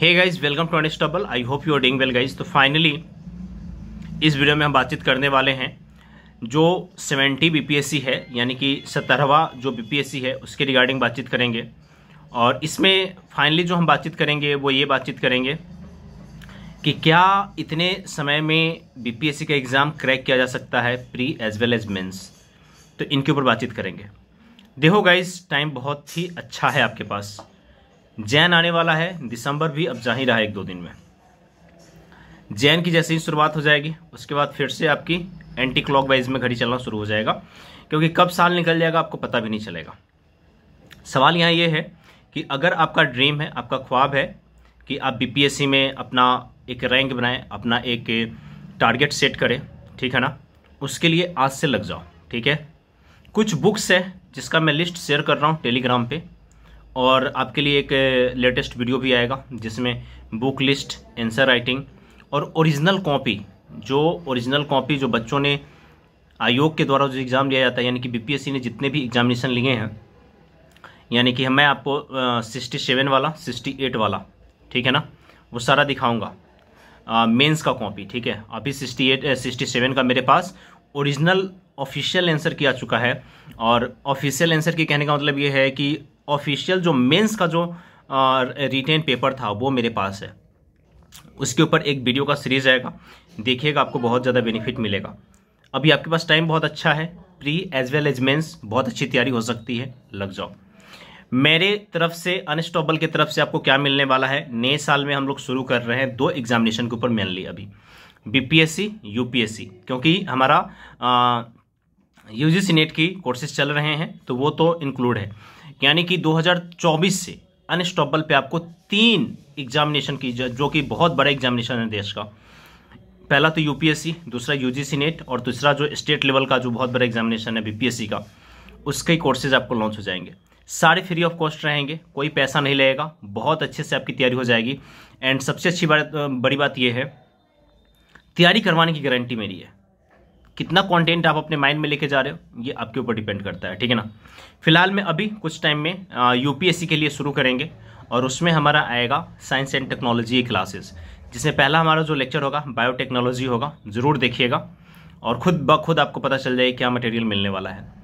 hey guys welcome to unstoppable I hope you are doing well guys तो finally इस video में हम बातचीत करने वाले हैं जो सेवेंटी बीपीएससी है यानी कि सत्रहवा जो बीपीएससी है उसके रिगार्डिंग बातचीत करेंगे और इसमें फाइनली जो हम बातचीत करेंगे वो ये बातचीत करेंगे कि क्या इतने समय में बीपीएससी का एग्ज़ाम क्रैक किया जा सकता है pre as well as mains तो इनके ऊपर बातचीत करेंगे देखो गाइज टाइम बहुत ही अच्छा है आपके पास जैन आने वाला है दिसंबर भी अब जा ही रहा है एक दो दिन में जैन की जैसे ही शुरुआत हो जाएगी उसके बाद फिर से आपकी एंटी क्लॉक वाइज में घड़ी चलना शुरू हो जाएगा क्योंकि कब साल निकल जाएगा आपको पता भी नहीं चलेगा सवाल यहाँ ये है कि अगर आपका ड्रीम है आपका ख्वाब है कि आप बीपीएससी में अपना एक रैंक बनाएं अपना एक टारगेट सेट करें ठीक है ना उसके लिए आज से लग जाओ ठीक है कुछ बुक्स है जिसका मैं लिस्ट शेयर कर रहा हूँ टेलीग्राम पे और आपके लिए एक लेटेस्ट वीडियो भी आएगा जिसमें बुक लिस्ट एंसर राइटिंग और ओरिजिनल कॉपी जो ओरिजिनल कॉपी जो बच्चों ने आयोग के द्वारा जो एग्ज़ाम लिया जाता है यानी कि बीपीएससी ने जितने भी एग्जामिनेशन लिए हैं यानी कि मैं आपको सिक्सटी सेवन वाला सिक्सटी एट वाला ठीक है ना वो सारा दिखाऊंगा मेंस का कॉपी ठीक है अभी सिक्सटी एट सिक्सटी सेवन का मेरे पास ओरिजिनल ऑफिशियल आंसर किया चुका है और ऑफिशियल आंसर के कहने का मतलब ये है कि ऑफिशियल जो मेंस का जो रिटेन पेपर था वो मेरे पास है उसके ऊपर एक वीडियो का सीरीज आएगा देखिएगा आपको बहुत ज़्यादा बेनिफिट मिलेगा अभी आपके पास टाइम बहुत अच्छा है pre as well as mains बहुत अच्छी तैयारी हो सकती है लग जाओ मेरे तरफ से अनस्टॉबल की तरफ से आपको क्या मिलने वाला है नए साल में हम लोग शुरू कर रहे हैं दो एग्जामिनेशन के ऊपर मेनली अभी बीपीएससी यूपीएससी क्योंकि हमारा यूजीसी नेट e की कोर्सेज चल रहे हैं तो वो तो इंक्लूड है यानी कि 2024 से अनस्टॉपल पे आपको तीन एग्जामिनेशन की जो कि बहुत बड़ा एग्जामिनेशन है देश का पहला तो यूपीएससी दूसरा यूजीसी नेट e और तीसरा जो स्टेट लेवल का जो बहुत बड़ा एग्जामिनेशन है बीपीएससी का उसके कोर्सेज आपको लॉन्च हो जाएंगे सारे फ्री ऑफ कॉस्ट रहेंगे कोई पैसा नहीं लगेगा बहुत अच्छे से आपकी तैयारी हो जाएगी एंड सबसे अच्छी बात बड़ी बात यह है तैयारी करवाने की गारंटी मेरी है कितना कंटेंट आप अपने माइंड में लेके जा रहे हो ये आपके ऊपर डिपेंड करता है ठीक है ना फिलहाल में अभी कुछ टाइम में यूपीएससी के लिए शुरू करेंगे और उसमें हमारा आएगा साइंस एंड टेक्नोलॉजी क्लासेस जिसमें पहला हमारा जो लेक्चर होगा बायोटेक्नोलॉजी होगा ज़रूर देखिएगा और खुद ब खुद आपको पता चल जाए क्या मटेरियल मिलने वाला है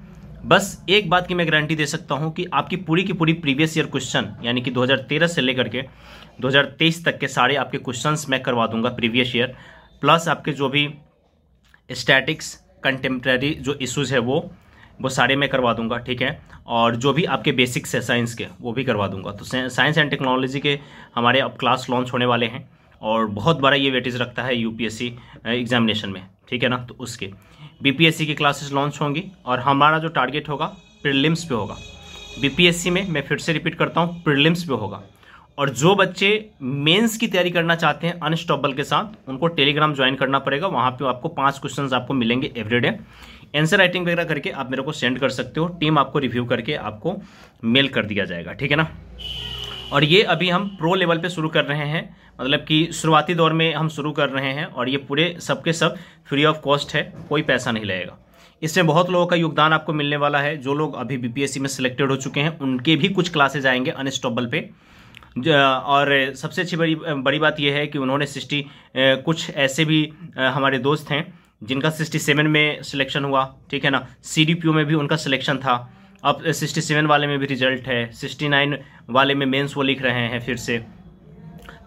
बस एक बात की मैं गारंटी दे सकता हूँ कि आपकी पूरी की पूरी प्रीवियस ईयर क्वेश्चन यानी कि 2013 से लेकर के 2023 तक के सारे आपके क्वेश्चंस मैं करवा दूंगा प्रीवियस ईयर प्लस आपके जो भी स्टैटिक्स कंटेम्प्रेरी जो इश्यूज़ है वो वो सारे मैं करवा दूंगा ठीक है और जो भी आपके बेसिक्स है साइंस के वो भी करवा दूंगा तो साइंस एंड टेक्नोलॉजी के हमारे अब क्लास लॉन्च होने वाले हैं और बहुत बड़ा ये वेटेज रखता है यूपीएससी एग्जामिनेशन में ठीक है ना तो उसके बीपीएससी की क्लासेस लॉन्च होंगी और हमारा जो टारगेट होगा प्रिलिम्स पे होगा बीपीएससी में मैं फिर से रिपीट करता हूँ प्रिलिम्स पे होगा और जो बच्चे मेंस की तैयारी करना चाहते हैं अनस्टॉपबल के साथ उनको टेलीग्राम ज्वाइन करना पड़ेगा वहाँ पे आपको पांच क्वेश्चंस आपको मिलेंगे एवरीडे आंसर राइटिंग वगैरह करके आप मेरे को सेंड कर सकते हो टीम आपको रिव्यू करके आपको मेल कर दिया जाएगा ठीक है ना और ये अभी हम प्रो लेवल पे शुरू कर रहे हैं मतलब कि शुरुआती दौर में हम शुरू कर रहे हैं और ये पूरे सबके सब फ्री ऑफ कॉस्ट है कोई पैसा नहीं लगेगा इसमें बहुत लोगों का योगदान आपको मिलने वाला है जो लोग अभी बीपीएससी में सिलेक्टेड हो चुके हैं उनके भी कुछ क्लासेज आएंगे अनस्टॉपबल पे और सबसे अच्छी बड़ी बड़ी बात यह है कि उन्होंने सिक्सटी कुछ ऐसे भी हमारे दोस्त हैं जिनका सिक्सटी सेवन में सिलेक्शन हुआ ठीक है ना सी डी पी में भी उनका सिलेक्शन था अब सिक्सटी सेवन वाले में भी रिजल्ट है सिक्सटी नाइन वाले में मेंस वो लिख रहे हैं फिर से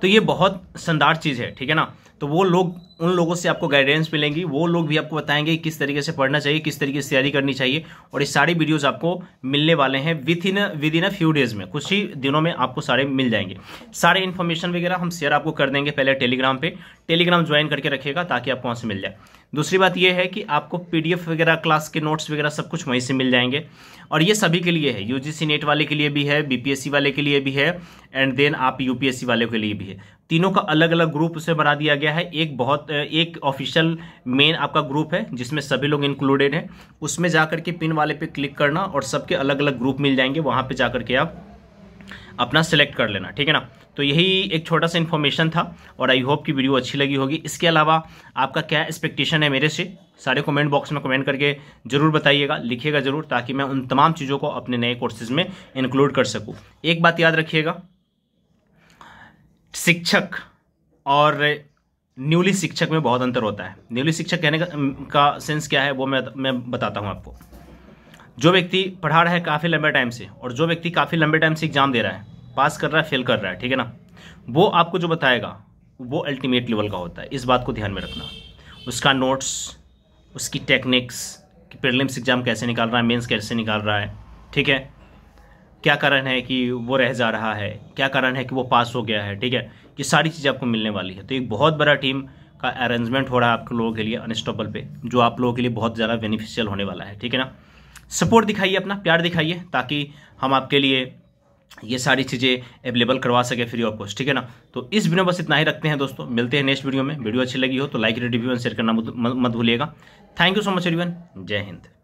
तो ये बहुत शानदार चीज़ है ठीक है ना तो वो लोग उन लोगों से आपको गाइडेंस मिलेंगी वो लोग भी आपको बताएंगे किस तरीके से पढ़ना चाहिए किस तरीके से तैयारी करनी चाहिए और ये सारी वीडियोज़ आपको मिलने वाले हैं within within a few days में कुछ ही दिनों में आपको सारे मिल जाएंगे सारे इन्फॉर्मेशन वगैरह हम शेयर आपको कर देंगे पहले टेलीग्राम पर टेलीग्राम ज्वाइन करके रखेगा ताकि आपको वहाँ से मिल जाए दूसरी बात यह है कि आपको पीडीएफ वगैरह क्लास के नोट्स वगैरह सब कुछ वहीं से मिल जाएंगे और ये सभी के लिए है यूजीसी नेट वाले के लिए भी है बीपीएससी वाले के लिए भी है एंड देन आप यूपीएससी वाले के लिए भी है तीनों का अलग अलग ग्रुप उसे बना दिया गया है एक बहुत एक ऑफिशियल मेन आपका ग्रुप है जिसमें सभी लोग इंक्लूडेड हैं उसमें जा के पिन वाले पे क्लिक करना और सबके अलग अलग ग्रुप मिल जाएंगे वहाँ पे जा के आप अपना सेलेक्ट कर लेना ठीक है ना तो यही एक छोटा सा इन्फॉर्मेशन था और आई होप कि वीडियो अच्छी लगी होगी इसके अलावा आपका क्या एक्सपेक्टेशन है मेरे से सारे कमेंट बॉक्स में कमेंट करके ज़रूर बताइएगा लिखिएगा ज़रूर ताकि मैं उन तमाम चीज़ों को अपने नए कोर्सेज में इंक्लूड कर सकूँ एक बात याद रखिएगा शिक्षक और न्यूली शिक्षक में बहुत अंतर होता है न्यूली शिक्षक कहने का, का सेंस क्या है वो मैं मैं बताता हूँ आपको जो व्यक्ति पढ़ा रहा है काफ़ी लंबे टाइम से और जो व्यक्ति काफ़ी लंबे टाइम से एग्जाम दे रहा है पास कर रहा है फेल कर रहा है ठीक है ना वो आपको जो बताएगा वो अल्टीमेट लेवल का होता है इस बात को ध्यान में रखना उसका नोट्स उसकी टेक्निक्स कि प्रिलिम्स एग्ज़ाम कैसे निकाल रहा है मेंस कैसे निकाल रहा है ठीक है क्या कारण है कि वो रह जा रहा है क्या कारण है कि वो पास हो गया है ठीक है ये सारी चीज़ें आपको मिलने वाली है तो एक बहुत बड़ा टीम का अरेंजमेंट हो रहा है आप लोगों के लिए अनस्टॉपल पे जो आप लोगों के लिए बहुत ज़्यादा बेनिफिशियल होने वाला है ठीक है ना सपोर्ट दिखाइए अपना प्यार दिखाइए ताकि हम आपके लिए ये सारी चीज़ें अवेलेबल करवा सके फ्री ऑफ कॉस्ट ठीक है ना तो इस वीडियो बस इतना ही रखते हैं दोस्तों मिलते हैं नेक्स्ट वीडियो में वीडियो अच्छी लगी हो तो लाइक रिव्यू एंड शेयर करना मत भूलिएगा thank you so much everyone Jai Hind